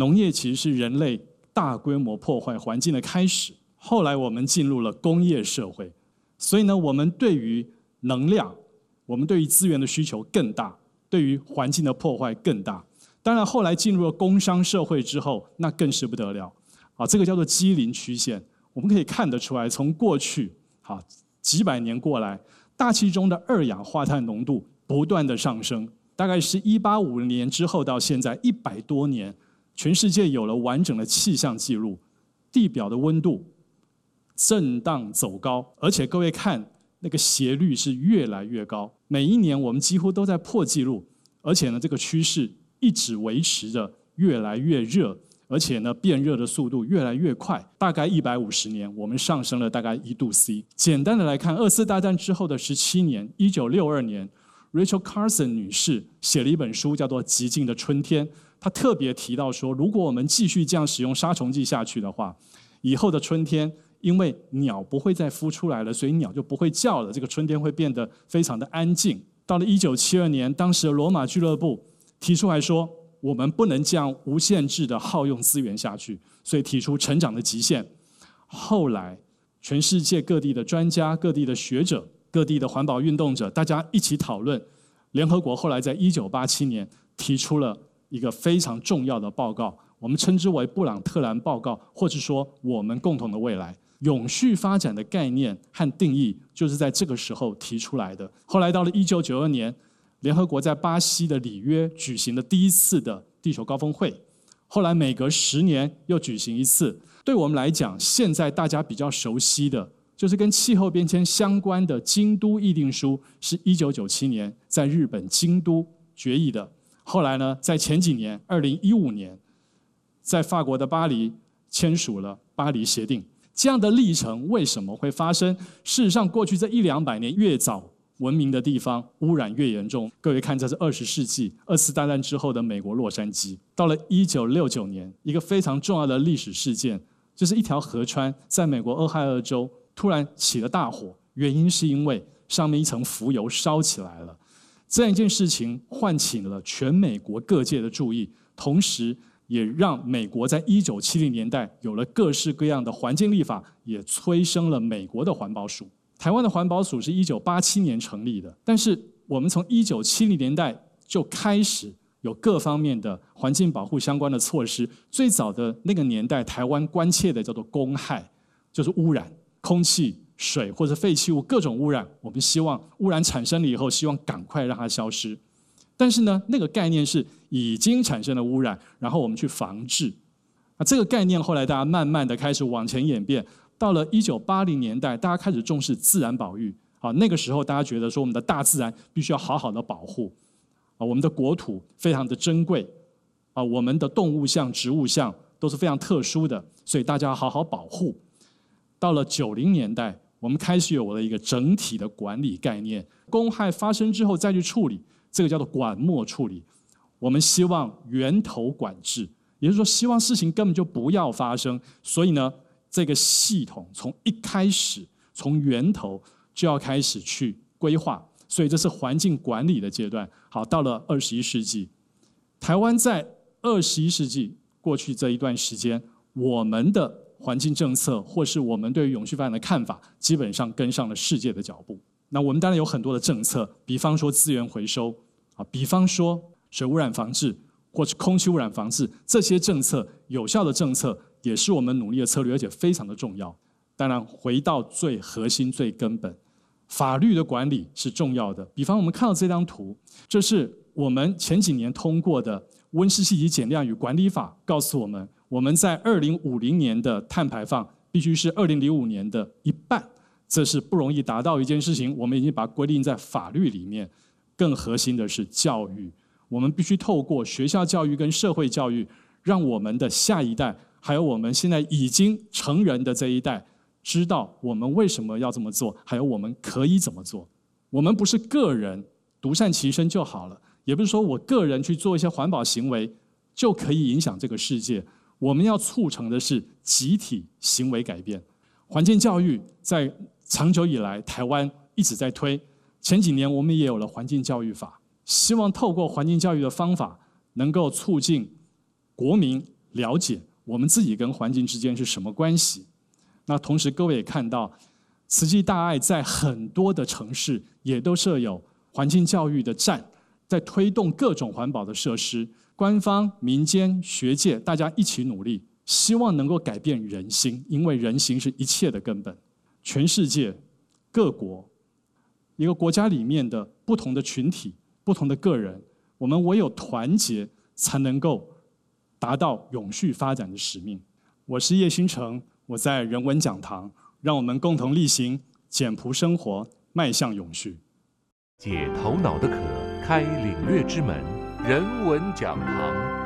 农业其实是人类大规模破坏环境的开始。后来我们进入了工业社会，所以呢，我们对于能量、我们对于资源的需求更大，对于环境的破坏更大。当然，后来进入了工商社会之后，那更是不得了。啊！这个叫做基林曲线，我们可以看得出来，从过去啊几百年过来，大气中的二氧化碳浓度不断的上升，大概是一八五年之后到现在一百多年。全世界有了完整的气象记录，地表的温度震荡走高，而且各位看那个斜率是越来越高。每一年我们几乎都在破纪录，而且呢，这个趋势一直维持着越来越热，而且呢，变热的速度越来越快。大概一百五十年，我们上升了大概一度 C。简单的来看，二次大战之后的十七年，一九六二年。Rachel Carson 女士写了一本书，叫做《寂静的春天》。她特别提到说，如果我们继续这样使用杀虫剂下去的话，以后的春天因为鸟不会再孵出来了，所以鸟就不会叫了。这个春天会变得非常的安静。到了一九七二年，当时罗马俱乐部提出来说，我们不能这样无限制的耗用资源下去，所以提出“成长的极限”。后来，全世界各地的专家、各地的学者。各地的环保运动者大家一起讨论，联合国后来在一九八七年提出了一个非常重要的报告，我们称之为《布朗特兰报告》，或者说《我们共同的未来》。永续发展的概念和定义就是在这个时候提出来的。后来到了一九九二年，联合国在巴西的里约举行了第一次的地球高峰会，后来每隔十年又举行一次。对我们来讲，现在大家比较熟悉的。就是跟气候变迁相关的《京都议定书》是一九九七年在日本京都决议的。后来呢，在前几年二零一五年，在法国的巴黎签署了《巴黎协定》。这样的历程为什么会发生？事实上，过去这一两百年，越早文明的地方污染越严重。各位看，这是二十世纪二次大战之后的美国洛杉矶。到了一九六九年，一个非常重要的历史事件，就是一条河川在美国俄亥俄州。突然起了大火，原因是因为上面一层浮油烧起来了。这样一件事情唤起了全美国各界的注意，同时也让美国在一九七零年代有了各式各样的环境立法，也催生了美国的环保署。台湾的环保署是一九八七年成立的，但是我们从一九七零年代就开始有各方面的环境保护相关的措施。最早的那个年代，台湾关切的叫做公害，就是污染。空气、水或者废弃物各种污染，我们希望污染产生了以后，希望赶快让它消失。但是呢，那个概念是已经产生了污染，然后我们去防治。啊，这个概念后来大家慢慢的开始往前演变，到了一九八零年代，大家开始重视自然保育。啊，那个时候大家觉得说，我们的大自然必须要好好的保护。啊，我们的国土非常的珍贵。啊，我们的动物像、植物像都是非常特殊的，所以大家要好好保护。到了九零年代，我们开始有了一个整体的管理概念。公害发生之后再去处理，这个叫做管末处理。我们希望源头管制，也就是说，希望事情根本就不要发生。所以呢，这个系统从一开始，从源头就要开始去规划。所以这是环境管理的阶段。好，到了二十一世纪，台湾在二十一世纪过去这一段时间，我们的。环境政策，或是我们对永续发展的看法，基本上跟上了世界的脚步。那我们当然有很多的政策，比方说资源回收，啊，比方说水污染防治，或是空气污染防治，这些政策有效的政策也是我们努力的策略，而且非常的重要。当然，回到最核心、最根本，法律的管理是重要的。比方，我们看到这张图，这是我们前几年通过的《温室气体减量与管理法》，告诉我们。我们在二零五零年的碳排放必须是二零零五年的一半，这是不容易达到一件事情。我们已经把规定在法律里面。更核心的是教育，我们必须透过学校教育跟社会教育，让我们的下一代，还有我们现在已经成人的这一代，知道我们为什么要这么做，还有我们可以怎么做。我们不是个人独善其身就好了，也不是说我个人去做一些环保行为就可以影响这个世界。我们要促成的是集体行为改变。环境教育在长久以来，台湾一直在推。前几年我们也有了环境教育法，希望透过环境教育的方法，能够促进国民了解我们自己跟环境之间是什么关系。那同时，各位也看到，慈济大爱在很多的城市也都设有环境教育的站，在推动各种环保的设施。官方、民间、学界，大家一起努力，希望能够改变人心，因为人心是一切的根本。全世界、各国，一个国家里面的不同的群体、不同的个人，我们唯有团结，才能够达到永续发展的使命。我是叶星辰，我在人文讲堂，让我们共同力行简朴生活，迈向永续。解头脑的渴，开领略之门。人文讲堂。